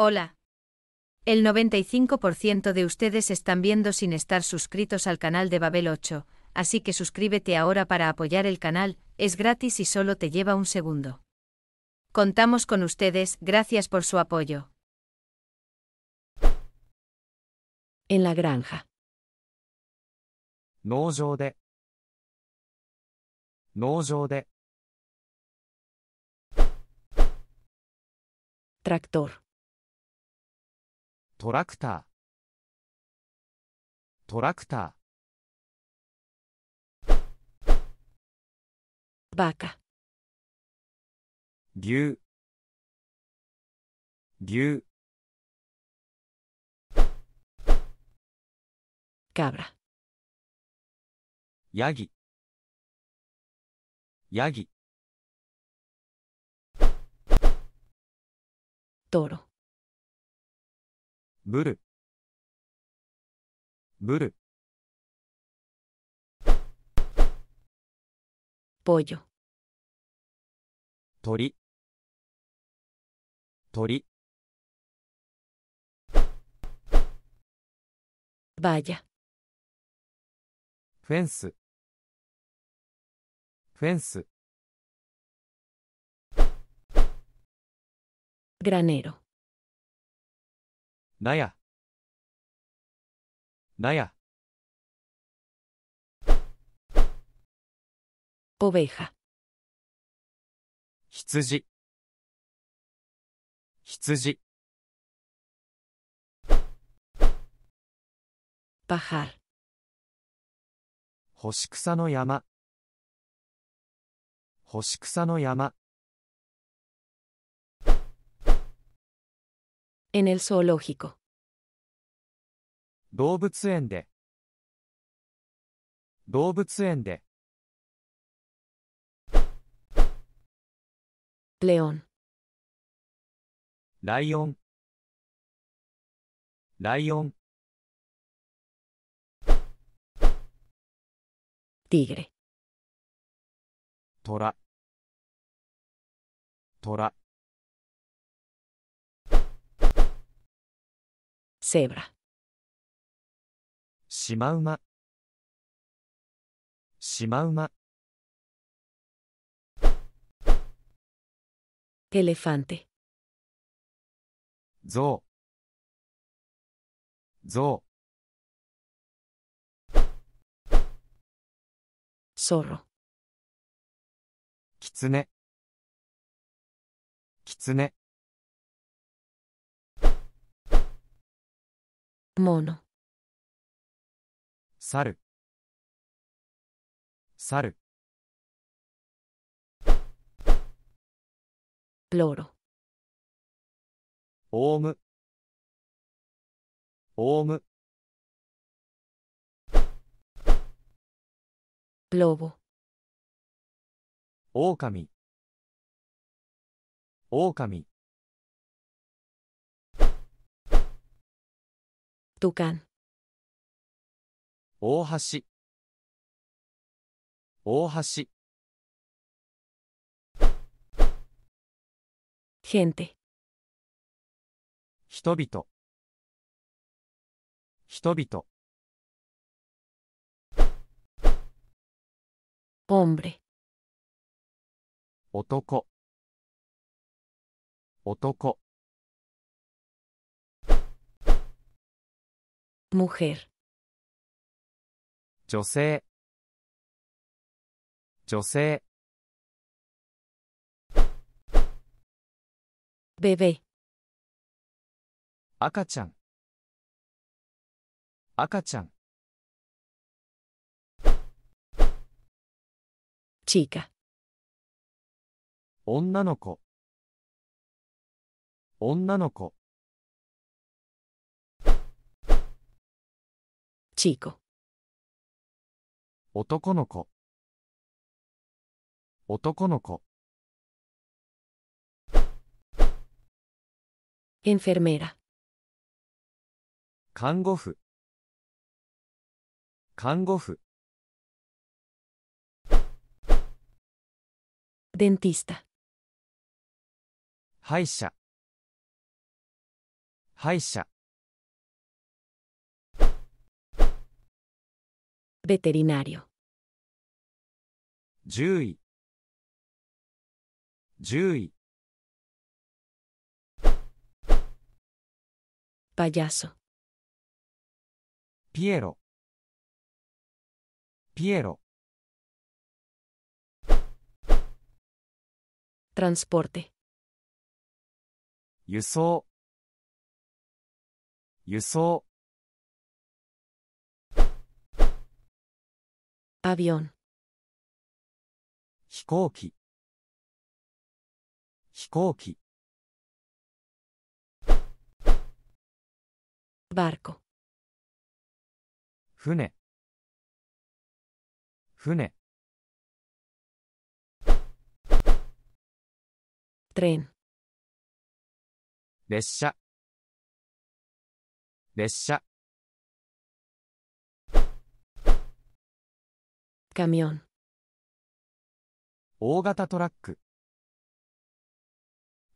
Hola. El 95% de ustedes están viendo sin estar suscritos al canal de Babel 8, así que suscríbete ahora para apoyar el canal, es gratis y solo te lleva un segundo. Contamos con ustedes, gracias por su apoyo. En la granja. de. tractor トラクタートラクターバカ牛牛カブラヤギヤギトロブルブルトリ。鳥鳥バヤフェンスフェンスグラネロなやなやおべいは。羊羊バハ j a 干し草の山干し草の山 en el zoológico. 動物園で動物園で león, Lion. Lion. tigre, Tora. Tora. セーブラ。シマウマシマウマエレファンテゾウゾウソウロキツネキツネ mono 猿 loro オウムオウム lobo オオカミオオカミ Tukan. 大橋大橋 Gente. 人々人々 Hombre. 男男 mujer 女性女性 bebé 赤ちゃん赤ちゃん chica 女の子女の子男の子男の子 enfermera 看護婦看護婦 dentista 歯医者歯医者 veterinario. 10 10 payaso, Piero Piero transporte, 輸送輸送 Avión. 飛行機飛行機 Barco. 船船 Tren. 列車列車 Camión. 大型トラック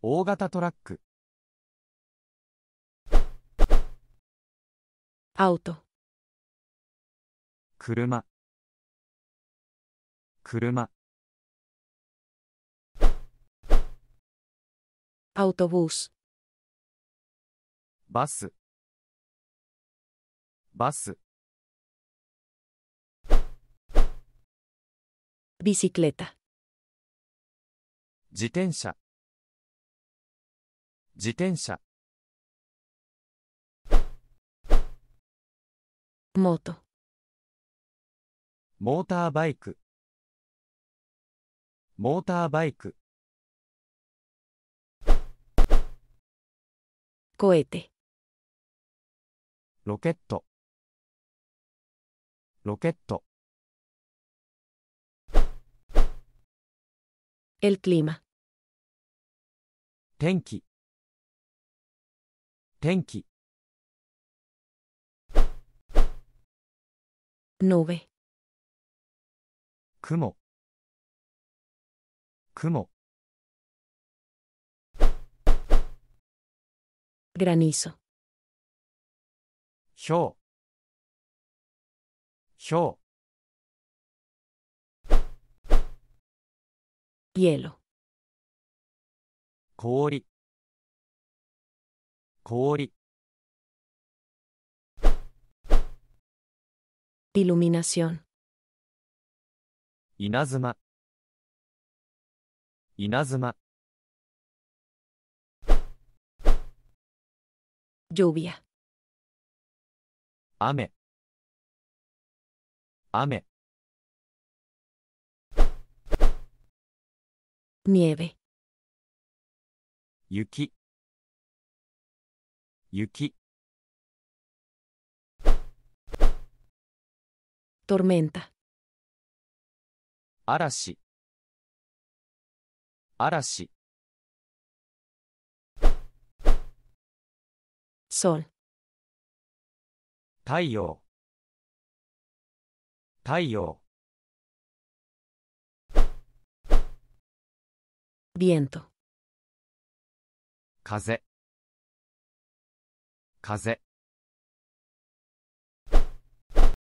大型トラック Auto. 車車 a u t o b ス。s バスバス Bicicleta. 自転車自転車 Moto. モーターバイクモーターバイク Cohete. ロケットロケット El clima. Tenki. Tenki. Nube. Kumo. Kumo. Granizo. SHO. SHO. hielo 氷氷 iluminación Inazuma. Inazuma. lluvia 雨雨 nieve 雪雪 tormenta 嵐嵐 sol 太陽太陽 viento 風風